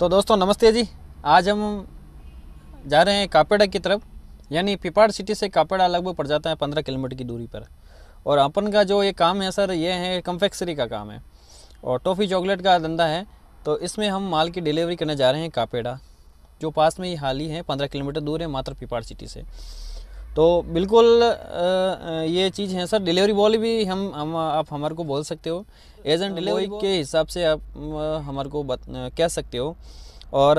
तो दोस्तों नमस्ते जी आज हम जा रहे हैं कापेड़ा की तरफ यानी पिपाड़ सिटी से कापेड़ा लगभग पड़ जाता है पंद्रह किलोमीटर की दूरी पर और अपन का जो ये काम है सर ये है कम्फेक्सरी का काम है और टॉफ़ी चॉकलेट का धंधा है तो इसमें हम माल की डिलीवरी करने जा रहे हैं कापेड़ा जो पास में ही हाल ही है पंद्रह किलोमीटर दूर है मात्र पिपाड़ सिटी से तो बिल्कुल ये चीज़ है सर डिलीवरी बॉय भी हम हम आप हमारे को बोल सकते हो एज एन डिलीवरी के हिसाब से आप हमारे को बत, कह सकते हो और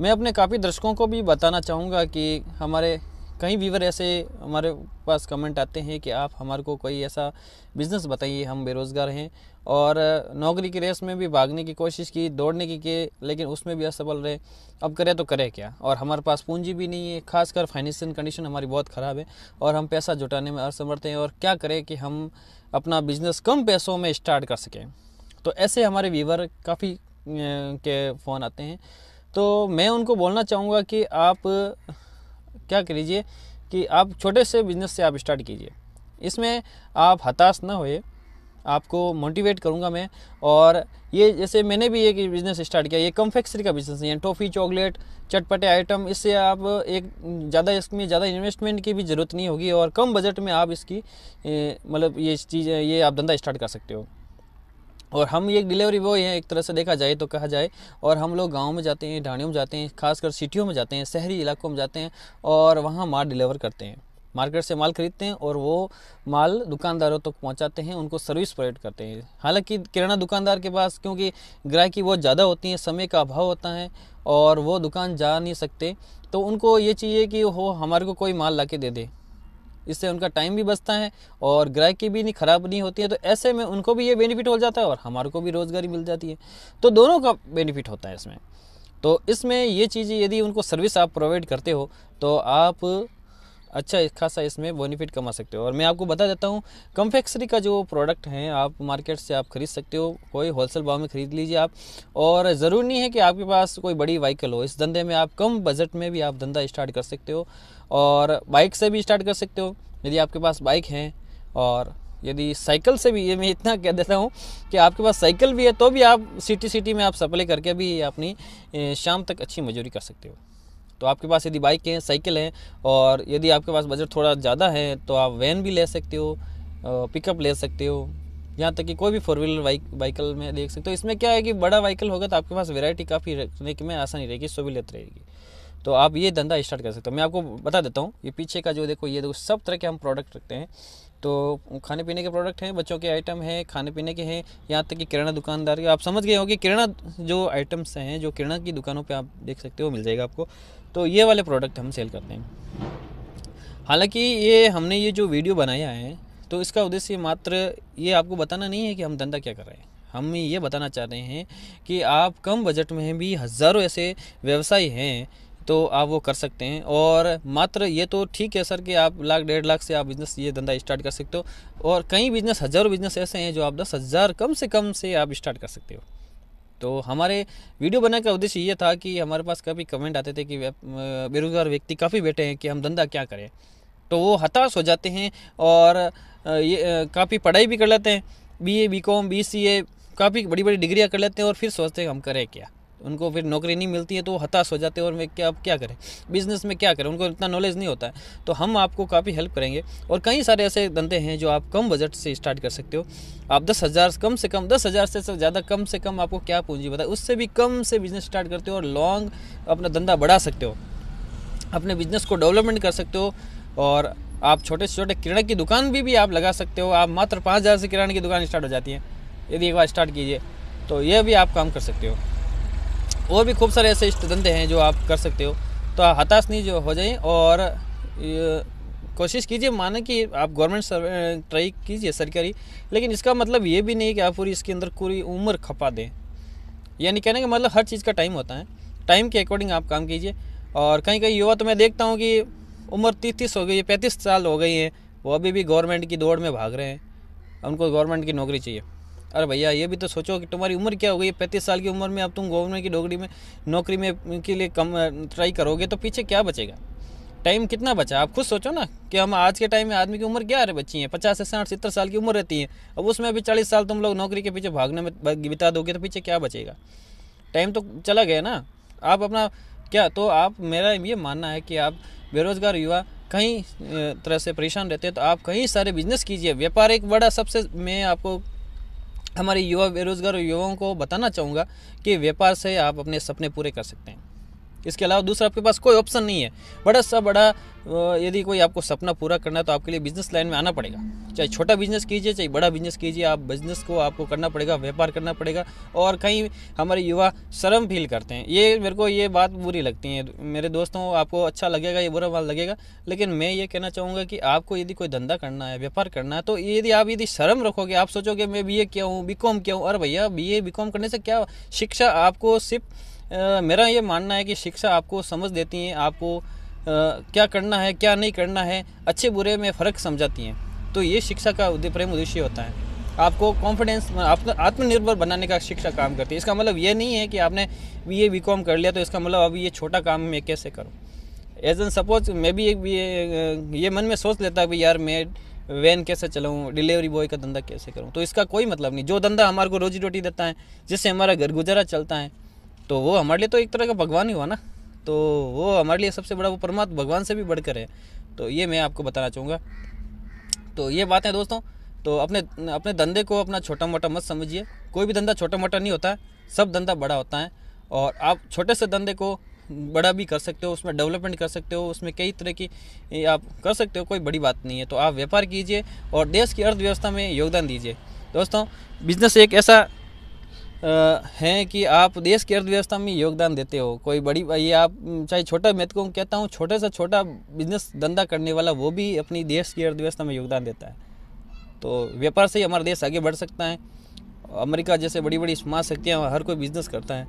मैं अपने काफ़ी दर्शकों को भी बताना चाहूँगा कि हमारे कई वीवर ऐसे हमारे पास कमेंट आते हैं कि आप हमारे को कोई ऐसा बिज़नेस बताइए हम बेरोज़गार हैं और नौकरी की रेस में भी भागने की कोशिश की दौड़ने की के लेकिन उसमें भी असफल रहे अब करें तो करें क्या और हमारे पास पूंजी भी नहीं है खासकर फाइनेंशियल कंडीशन हमारी बहुत ख़राब है और हम पैसा जुटाने में असमर्थ हैं और क्या करें कि हम अपना बिज़नेस कम पैसों में स्टार्ट कर सकें तो ऐसे हमारे वीवर काफ़ी के फ़ोन आते हैं तो मैं उनको बोलना चाहूँगा कि आप क्या करीजिए कि आप छोटे से बिजनेस से आप स्टार्ट कीजिए इसमें आप हताश ना होए आपको मोटिवेट करूँगा मैं और ये जैसे मैंने भी एक बिज़नेस स्टार्ट किया ये कम्फेक्सरी का बिज़नेस है टॉफ़ी चॉकलेट चटपटे आइटम इससे आप एक ज़्यादा इसमें ज़्यादा इन्वेस्टमेंट की भी ज़रूरत नहीं होगी और कम बजट में आप इसकी मतलब ये चीज़ ये आप धंधा स्टार्ट कर सकते हो और हम ये डिलीवरी बॉय हैं एक तरह से देखा जाए तो कहा जाए और हम लोग गांव में जाते हैं ढाणियों में जाते हैं खासकर सिटियों में जाते हैं शहरी इलाकों में जाते हैं और वहाँ माल डिलीवर करते हैं मार्केट से माल खरीदते हैं और वो माल दुकानदारों तक तो पहुंचाते हैं उनको सर्विस प्रोवाइड करते हैं हालांकि किराना दुकानदार के पास क्योंकि ग्राहकी बहुत ज़्यादा होती है समय का अभाव होता है और वो दुकान जा नहीं सकते तो उनको ये चाहिए कि वो हमारे को कोई माल ला दे दे इससे उनका टाइम भी बचता है और ग्राहक की भी नहीं ख़राब नहीं होती है तो ऐसे में उनको भी ये बेनिफिट हो जाता है और हमारे को भी रोज़गारी मिल जाती है तो दोनों का बेनिफिट होता है इसमें तो इसमें ये चीज़ें यदि उनको सर्विस आप प्रोवाइड करते हो तो आप अच्छा खासा इसमें बेनिफिट कमा सकते हो और मैं आपको बता देता हूँ कम्फेक्सरी का जो प्रोडक्ट है आप मार्केट से आप खरीद सकते हो कोई होलसेल भाव में ख़रीद लीजिए आप और ज़रूरी नहीं है कि आपके पास कोई बड़ी व्हीकल हो इस धंधे में आप कम बजट में भी आप धंधा स्टार्ट कर सकते हो और बाइक से भी स्टार्ट कर सकते हो यदि आपके पास बाइक हैं और यदि साइकिल से भी ये मैं इतना कह देता हूँ कि आपके पास साइकिल भी है तो भी आप सिटी सिटी में आप सप्लाई करके भी अपनी शाम तक अच्छी मजदूरी कर सकते हो तो आपके पास यदि बाइक हैं साइकिल हैं और यदि आपके पास बजट थोड़ा ज़्यादा है तो आप वैन भी ले सकते हो पिकअप ले सकते हो यहाँ तक कि कोई भी फोर व्हीलर बाइक बाइकल में देख सकते हो तो इसमें क्या है कि बड़ा वाइकल होगा तो आपके पास वैरायटी काफ़ी रखने की में आसानी रहेगी सहूलियत रहेगी तो आप ये धंधा स्टार्ट कर सकते हो मैं आपको बता देता हूँ ये पीछे का जो देखो ये देखो सब तरह के हम प्रोडक्ट रखते हैं तो खाने पीने के प्रोडक्ट हैं बच्चों के आइटम हैं खाने पीने के हैं यहाँ तक कि किराना दुकानदार के आप समझ गए हो कि किराना जो आइटम्स हैं जो किराना की दुकानों पर आप देख सकते हो मिल जाएगा आपको तो ये वाले प्रोडक्ट हम सेल करते हैं हालांकि ये हमने ये जो वीडियो बनाया है तो इसका उद्देश्य मात्र ये आपको बताना नहीं है कि हम धंधा क्या कर रहे हैं हम ये बताना चाह रहे हैं कि आप कम बजट में भी हज़ारों ऐसे व्यवसायी हैं तो आप वो कर सकते हैं और मात्र ये तो ठीक है सर कि आप लाख डेढ़ लाख से आप बिज़नेस ये धंधा स्टार्ट कर सकते हो और कई बिज़नेस हज़ारों बिज़नेस ऐसे हैं जो आप दस हज़ार कम से कम से आप स्टार्ट कर सकते हो तो हमारे वीडियो बनाने का उद्देश्य ये था कि हमारे पास काफ़ी कमेंट आते थे कि बेरोज़गार व्यक्ति काफ़ी बैठे हैं कि हम धंधा क्या करें तो वो हताश हो जाते हैं और ये काफ़ी पढ़ाई भी कर लेते हैं B A B com B C A काफ़ी बड़ी बड़ी डिग्रियाँ कर लेते हैं और फिर सोचते हैं हम करें क्या उनको फिर नौकरी नहीं मिलती है तो वो हताश हो जाते हैं और मैं क्या अब क्या करें बिजनेस में क्या करें उनको इतना नॉलेज नहीं होता है तो हम आपको काफ़ी हेल्प करेंगे और कई सारे ऐसे धंधे हैं जो आप कम बजट से स्टार्ट कर सकते हो आप दस हज़ार कम से कम दस हज़ार से ज़्यादा कम से कम आपको क्या पूंजी बताए उससे भी कम से बिजनेस स्टार्ट करते हो और लॉन्ग अपना धंधा बढ़ा सकते हो अपने बिजनेस को डेवलपमेंट कर सकते हो और आप छोटे से छोटे किराने की दुकान भी भी आप लगा सकते हो आप मात्र पाँच हज़ार से किराने की दुकान स्टार्ट हो जाती है यदि एक बार स्टार्ट कीजिए तो यह भी आप काम कर सकते हो और भी खूब सारे ऐसे धंधे हैं जो आप कर सकते हो तो हताश नहीं जो हो जाए और कोशिश कीजिए माने कि आप गवर्नमेंट सर्वे ट्राई कीजिए सरकारी लेकिन इसका मतलब ये भी नहीं कि आप पूरी इसके अंदर पूरी उम्र खपा दें यानी कहने का मतलब हर चीज़ का टाइम होता है टाइम के अकॉर्डिंग आप काम कीजिए और कहीं कहीं युवा तो मैं देखता हूँ कि उम्र तीस तीस हो गई है पैंतीस साल हो गई है वो अभी भी गवर्नमेंट की दौड़ में भाग रहे हैं उनको गवर्नमेंट की नौकरी चाहिए अरे भैया ये भी तो सोचो कि तुम्हारी उम्र क्या हो गई पैंतीस साल की उम्र में अब तुम गवर्नमेंट की नौकरी में नौकरी में के लिए कम ट्राई करोगे तो पीछे क्या बचेगा टाइम कितना बचा आप खुद सोचो ना कि हम आज के टाइम में आदमी की उम्र क्या है बच्ची है पचास से साठ सत्तर साल की उम्र रहती है अब उसमें अभी चालीस साल तुम लोग नौकरी के पीछे भागने में बिता दोगे तो पीछे क्या बचेगा टाइम तो चला गया ना आप अपना क्या तो आप मेरा ये मानना है कि आप बेरोजगार युवा कहीं तरह से परेशान रहते हैं तो आप कहीं सारे बिजनेस कीजिए व्यापार एक बड़ा सबसे मैं आपको हमारे युवा बेरोज़गार युवाओं को बताना चाहूँगा कि व्यापार से आप अपने सपने पूरे कर सकते हैं इसके अलावा दूसरा आपके पास कोई ऑप्शन नहीं है बड़ा सा बड़ा यदि कोई आपको सपना पूरा करना है तो आपके लिए बिजनेस लाइन में आना पड़ेगा चाहे छोटा बिजनेस कीजिए चाहे बड़ा बिजनेस कीजिए आप बिजनेस को आपको करना पड़ेगा व्यापार करना पड़ेगा और कहीं हमारे युवा शर्म फील करते हैं ये मेरे को ये बात बुरी लगती है मेरे दोस्तों आपको अच्छा लगेगा ये बुरा बात लगेगा लेकिन मैं ये कहना चाहूँगा कि आपको यदि कोई धंधा करना है व्यापार करना है तो यदि आप यदि शर्म रखोगे आप सोचोगे मैं बी ए क्या हूँ बी कॉम क्या हूँ अरे भैया बी ए बी कॉम करने से क्या शिक्षा आपको सिर्फ मेरा ये मानना है कि शिक्षा आपको समझ देती हैं आपको क्या करना है क्या नहीं करना है अच्छे बुरे में फ़र्क समझाती हैं तो ये शिक्षा का प्रेम उद्देश्य होता है आपको कॉन्फिडेंस आप आत्मनिर्भर बनाने का शिक्षा काम करती है इसका मतलब ये नहीं है कि आपने बी ए बी कॉम कर लिया तो इसका मतलब अब ये छोटा काम मैं कैसे करूँ एज एन सपोज मैं भी एक ये, ये मन में सोच लेता कि यार मैं वैन कैसे चलाऊँ डिलीवरी बॉय का धंधा कैसे करूँ तो इसका कोई मतलब नहीं जो धंधा हमारे को रोजी रोटी देता है जिससे हमारा घर गुजारा चलता है तो वो हमारे लिए तो एक तरह का भगवान ही हुआ ना तो वो हमारे लिए सबसे बड़ा वो परमात्मा भगवान से भी बढ़कर है तो ये मैं आपको बताना चाहूँगा तो ये बातें दोस्तों तो अपने अपने धंधे को अपना छोटा मोटा मत समझिए कोई भी धंधा छोटा मोटा नहीं होता है सब धंधा बड़ा होता है और आप छोटे से धंधे को बड़ा भी कर सकते हो उसमें डेवलपमेंट कर सकते हो उसमें कई तरह की आप कर सकते हो कोई बड़ी बात नहीं है तो आप व्यापार कीजिए और देश की अर्थव्यवस्था में योगदान दीजिए दोस्तों बिजनेस एक ऐसा हैं कि आप देश की अर्थव्यवस्था में योगदान देते हो कोई बड़ी ये आप चाहे छोटा मैं तो कहता हूँ छोटे से छोटा बिजनेस धंधा करने वाला वो भी अपनी देश की अर्थव्यवस्था में योगदान देता है तो व्यापार से ही हमारा देश आगे बढ़ सकता है अमेरिका जैसे बड़ी बड़ी स्मार्ट शक्तियाँ हर कोई बिजनेस करता है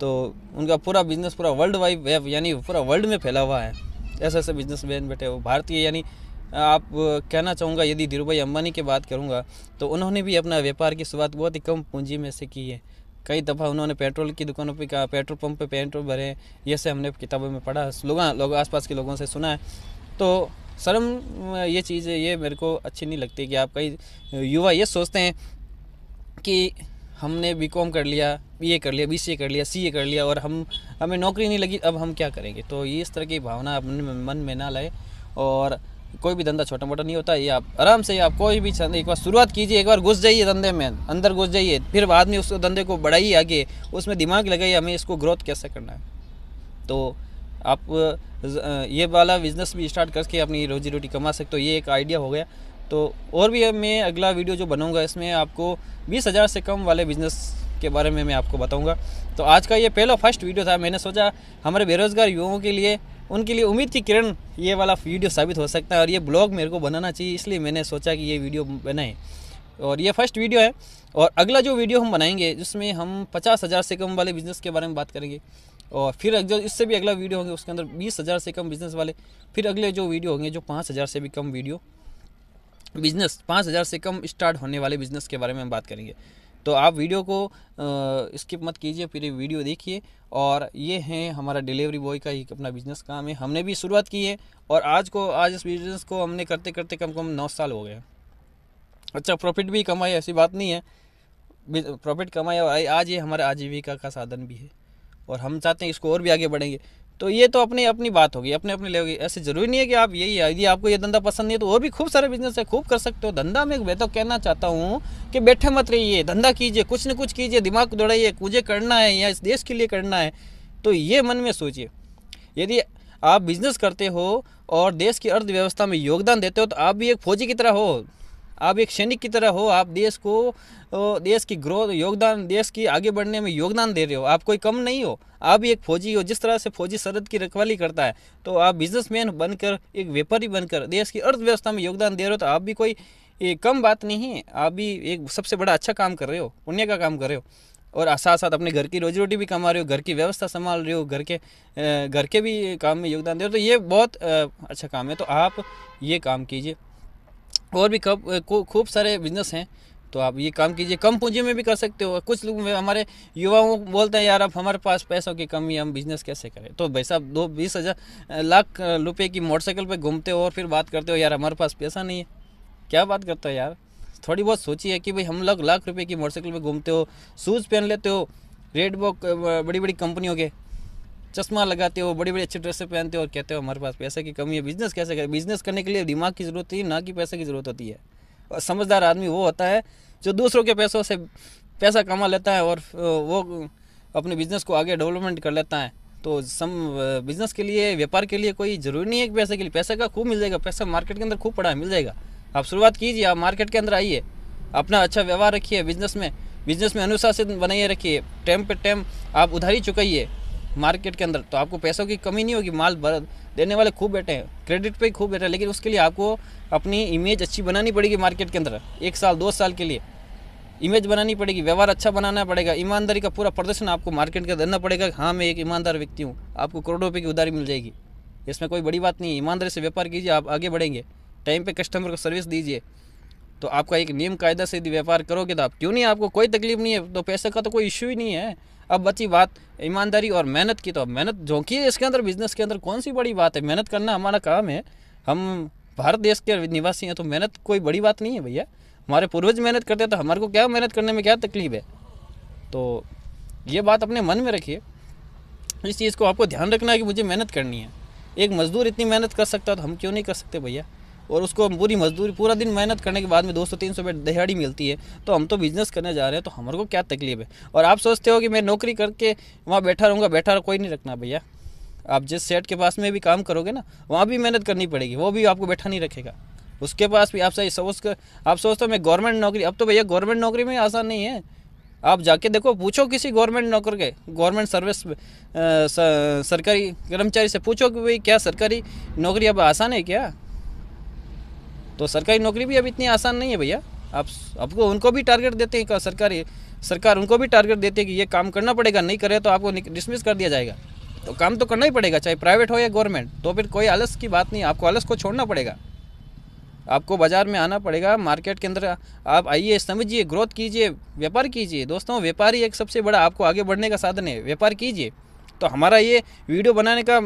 तो उनका पूरा बिजनेस पूरा वर्ल्ड वाइड वेब यानी पूरा वर्ल्ड में फैला हुआ है ऐसे ऐसे बिजनेस मैन बैठे हो भारतीय यानी आप कहना चाहूँगा यदि धीरू भाई अम्बानी की बात करूँगा तो उन्होंने भी अपना व्यापार की शुरुआत बहुत ही कम पूंजी में से की है कई दफ़ा उन्होंने पेट्रोल की दुकानों पे कहा पेट्रोल पंप पे पेट्रोल भरे ये से हमने किताबों में पढ़ा लोगों लोग आसपास के लोगों से सुना है तो शर्म ये चीज़ ये मेरे को अच्छी नहीं लगती कि आप कई युवा ये सोचते हैं कि हमने बी कर लिया बी कर लिया बी कर लिया सी कर लिया और हम हमें नौकरी नहीं लगी अब हम क्या करेंगे तो ये इस तरह की भावना अपने मन में ना लाए और कोई भी धंधा छोटा मोटा नहीं होता ये आप आराम से आप कोई भी एक बार शुरुआत कीजिए एक बार घुस जाइए धंधे में अंदर घुस जाइए फिर बाद में उस धंधे को बढ़ाइए आगे उसमें दिमाग लगाइए हमें इसको ग्रोथ कैसे करना है तो आप ये वाला बिज़नेस भी स्टार्ट करके अपनी रोजी रोटी कमा सकते हो ये एक आइडिया हो गया तो और भी मैं अगला वीडियो जो बनाऊँगा इसमें आपको बीस हज़ार से कम वाले बिज़नेस के बारे में मैं आपको बताऊँगा तो आज का ये पहला फर्स्ट वीडियो था मैंने सोचा हमारे बेरोज़गार युवाओं के लिए उनके लिए उम्मीद की किरण ये वाला वीडियो साबित हो सकता है और ये ब्लॉग मेरे को बनाना चाहिए इसलिए मैंने सोचा कि ये वीडियो बनाए और ये फर्स्ट वीडियो है और अगला जो वीडियो हम बनाएंगे जिसमें हम पचास हज़ार से कम वाले बिज़नेस के बारे में बात करेंगे और फिर जो इससे भी अगला वीडियो होंगे उसके अंदर बीस हज़ार से कम बिज़नेस वाले फिर अगले जो वीडियो होंगे जो पाँच हज़ार से भी कम वीडियो बिज़नेस पाँच हज़ार से कम स्टार्ट होने वाले बिज़नेस के बारे में हम बात करेंगे तो आप वीडियो को स्किप मत कीजिए फिर वीडियो देखिए और ये हैं हमारा डिलीवरी बॉय का एक अपना बिजनेस काम है हमने भी शुरुआत की है और आज को आज इस बिजनेस को हमने करते करते कम कम नौ साल हो गए अच्छा प्रॉफिट भी कमाई ऐसी बात नहीं है प्रॉफिट कमाया और आज ये हमारा आजीविका का साधन भी है और हम चाहते हैं इसको और भी आगे बढ़ेंगे तो ये तो अपनी अपनी बात होगी अपने अपने लेवल ऐसे ज़रूरी नहीं है कि आप यही यदि आपको ये धंधा पसंद नहीं है तो और भी खूब सारे बिजनेस है खूब कर सकते हो धंधा में मैं तो कहना चाहता हूँ कि बैठे मत रहिए धंधा कीजिए कुछ ना कुछ कीजिए दिमाग दौड़ाइए मुझे करना है या इस देश के लिए करना है तो ये मन में सोचिए यदि आप बिजनेस करते हो और देश की अर्थव्यवस्था में योगदान देते हो तो आप भी एक फौजी की तरह हो आप एक सैनिक की तरह हो आप देश को देश की ग्रोथ योगदान देश की आगे बढ़ने में योगदान दे रहे हो आप कोई कम नहीं हो आप भी एक फौजी हो जिस तरह से फौजी सरहद की रखवाली करता है तो आप बिजनेसमैन बनकर एक व्यापारी बनकर देश की अर्थव्यवस्था में योगदान दे रहे हो तो आप भी कोई कम बात नहीं है आप भी एक सबसे बड़ा अच्छा काम कर रहे हो पुण्य का काम कर रहे हो और साथ साथ अपने घर की रोजी रोटी भी कमा रहे हो घर की व्यवस्था संभाल रहे हो घर के घर के भी काम में योगदान दे रहे हो तो ये बहुत अच्छा काम है तो आप ये काम कीजिए और भी कब खूब सारे बिजनेस हैं तो आप ये काम कीजिए कम पूंजी में भी कर सकते हो कुछ लोग हमारे युवाओं को बोलते हैं यार अब हमारे पास पैसों की कमी हम बिजनेस कैसे करें तो भाई साहब दो बीस हज़ार लाख रुपए की मोटरसाइकिल पे घूमते हो और फिर बात करते हो यार हमारे पास पैसा नहीं है क्या बात करते हो यार थोड़ी बहुत सोचिए कि भाई हम लोग लाख रुपये की मोटरसाइकिल पर घूमते हो शूज़ पहन लेते हो रेड बॉक बड़ी बड़ी कंपनियों के चश्मा लगाते हो बड़ी बड़ी अच्छी ड्रेसें पहनते हो और कहते हो हमारे पास पैसे की कमी है बिजनेस कैसे करें बिजनेस करने के लिए दिमाग की ज़रूरत होती है ना कि पैसे की ज़रूरत होती है और समझदार आदमी वो होता है जो दूसरों के पैसों से पैसा कमा लेता है और वो अपने बिजनेस को आगे डेवलपमेंट कर लेता है तो सम बिजनेस के लिए व्यापार के लिए कोई ज़रूरी नहीं है कि पैसे के लिए पैसे का खूब मिल जाएगा पैसा मार्केट के अंदर खूब पड़ा है मिल जाएगा आप शुरुआत कीजिए आप मार्केट के अंदर आइए अपना अच्छा व्यवहार रखिए बिजनेस में बिजनेस में अनुशासित बनाइए रखिए टाइम पे टाइम आप उधारी चुकाइए मार्केट के अंदर तो आपको पैसों की कमी नहीं होगी माल भर देने वाले खूब बैठे हैं क्रेडिट पे खूब बैठे हैं लेकिन उसके लिए आपको अपनी इमेज अच्छी बनानी पड़ेगी मार्केट के अंदर एक साल दो साल के लिए इमेज बनानी पड़ेगी व्यवहार अच्छा बनाना पड़ेगा ईमानदारी का पूरा प्रदर्शन आपको मार्केट के देना पड़ेगा हाँ मैं एक ईमानदार व्यक्ति हूँ आपको करोड़ों रुपये की उधारी मिल जाएगी इसमें कोई बड़ी बात नहीं ईमानदारी से व्यापार कीजिए आप आगे बढ़ेंगे टाइम पर कस्टमर को सर्विस दीजिए तो आपका एक नियम कायदा से यदि व्यापार करोगे तो आप क्यों नहीं आपको कोई तकलीफ नहीं है तो पैसे का तो कोई इश्यू ही नहीं है अब बची बात ईमानदारी और मेहनत की तो अब मेहनत झोंकिए इसके अंदर बिजनेस के अंदर कौन सी बड़ी बात है मेहनत करना हमारा काम है हम भारत देश के निवासी हैं तो मेहनत कोई बड़ी बात नहीं है भैया हमारे पूर्वज मेहनत करते तो हमारे को क्या मेहनत करने में क्या तकलीफ है तो ये बात अपने मन में रखिए इस चीज़ को आपको ध्यान रखना है कि मुझे मेहनत करनी है एक मज़दूर इतनी मेहनत कर सकता है तो हम क्यों नहीं कर सकते भैया और उसको पूरी मजदूरी पूरा दिन मेहनत करने के बाद में दो सौ तीन सौ दिहाड़ी मिलती है तो हम तो बिज़नेस करने जा रहे हैं तो हमारे को क्या तकलीफ है और आप सोचते हो कि मैं नौकरी करके वहाँ बैठा रहूँगा बैठा कोई नहीं रखना भैया आप जिस सेट के पास में भी काम करोगे ना वहाँ भी मेहनत करनी पड़ेगी वो भी आपको बैठा नहीं रखेगा उसके पास भी आप सही सोच कर आप सोचते हो मैं गवर्नमेंट नौकरी अब तो भैया गवर्नमेंट नौकरी में आसान नहीं है आप जाके देखो पूछो किसी गवर्नमेंट नौकर के गवर्नमेंट सर्विस आ, सरकारी कर्मचारी से पूछो कि भाई क्या सरकारी नौकरी अब आसान है क्या तो सरकारी नौकरी भी अब इतनी आसान नहीं है भैया आप आपको उनको भी टारगेट देते हैं सरकारी सरकार उनको भी टारगेट देती है कि ये काम करना पड़ेगा नहीं करे तो आपको डिसमिस कर दिया जाएगा तो काम तो करना ही पड़ेगा चाहे प्राइवेट हो या गवर्नमेंट तो फिर कोई आलस की बात नहीं आपको आलस को छोड़ना पड़ेगा आपको बाज़ार में आना पड़ेगा मार्केट के अंदर आप आइए समझिए ग्रोथ कीजिए व्यापार कीजिए दोस्तों व्यापार ही एक सबसे बड़ा आपको आगे बढ़ने का साधन है व्यापार कीजिए तो हमारा ये वीडियो बनाने का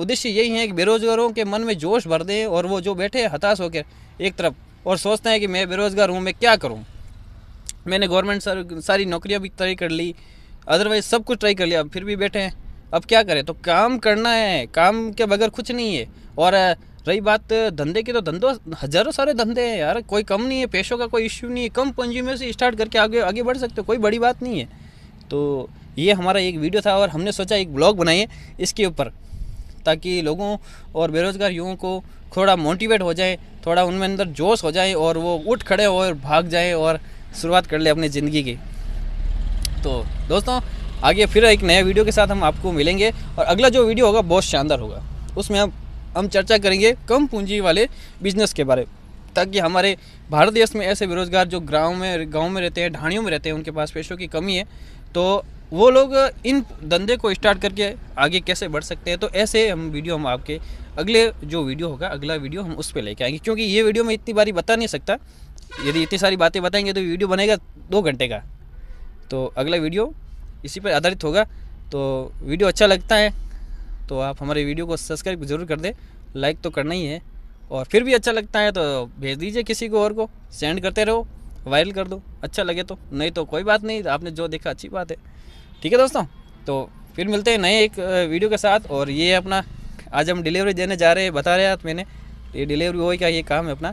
उद्देश्य यही है कि बेरोज़गारों के मन में जोश भर दें और वो जो बैठे हताश होकर एक तरफ और सोचते हैं कि मैं बेरोज़गार हूँ मैं क्या करूँ मैंने गवर्नमेंट सर सारी नौकरियाँ भी ट्राई कर ली अदरवाइज सब कुछ ट्राई कर लिया फिर भी बैठे हैं अब क्या करें तो काम करना है काम के बगैर कुछ नहीं है और रही बात धंधे की तो धंधों हज़ारों सारे धंधे हैं यार कोई कम नहीं है पैसों का कोई इश्यू नहीं है कम पूंजी में से स्टार्ट करके आगे आगे बढ़ सकते हो कोई बड़ी बात नहीं है तो ये हमारा एक वीडियो था और हमने सोचा एक ब्लॉग बनाइए इसके ऊपर ताकि लोगों और बेरोज़गार युवाओं को थोड़ा मोटिवेट हो जाए थोड़ा उनमें अंदर जोश हो जाए और वो उठ खड़े हो और भाग जाए और शुरुआत कर ले अपनी ज़िंदगी की तो दोस्तों आगे फिर एक नया वीडियो के साथ हम आपको मिलेंगे और अगला जो वीडियो होगा बहुत शानदार होगा उसमें हम हम चर्चा करेंगे कम पूंजी वाले बिजनेस के बारे में ताकि हमारे भारत देश में ऐसे बेरोज़गार जो ग्राम में गाँव में रहते हैं ढाणियों में रहते हैं उनके पास पैसों की कमी है तो वो लोग इन धंधे को स्टार्ट करके आगे कैसे बढ़ सकते हैं तो ऐसे हम वीडियो हम आपके अगले जो वीडियो होगा अगला वीडियो हम उस पर लेके आएंगे क्योंकि ये वीडियो मैं इतनी बारी बता नहीं सकता यदि इतनी सारी बातें बताएंगे तो वीडियो बनेगा दो घंटे का तो अगला वीडियो इसी पर आधारित होगा तो वीडियो अच्छा लगता है तो आप हमारे वीडियो को सब्सक्राइब ज़रूर कर दें लाइक तो करना ही है और फिर भी अच्छा लगता है तो भेज दीजिए किसी को और को सेंड करते रहो वायरल कर दो अच्छा लगे तो नहीं तो कोई बात नहीं आपने जो देखा अच्छी बात है ठीक है दोस्तों तो फिर मिलते हैं नए एक वीडियो के साथ और ये अपना आज हम डिलीवरी देने जा रहे हैं बता रहे हैं मैंने तो ये डिलीवरी हो क्या ये काम है अपना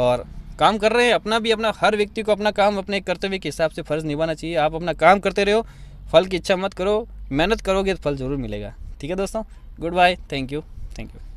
और काम कर रहे हैं अपना भी अपना हर व्यक्ति को अपना काम अपने कर्तव्य के हिसाब से फ़र्ज़ निभाना चाहिए आप अपना काम करते रहो फल की इच्छा मत करो मेहनत करोगे तो फल ज़रूर मिलेगा ठीक है दोस्तों good bye thank you thank you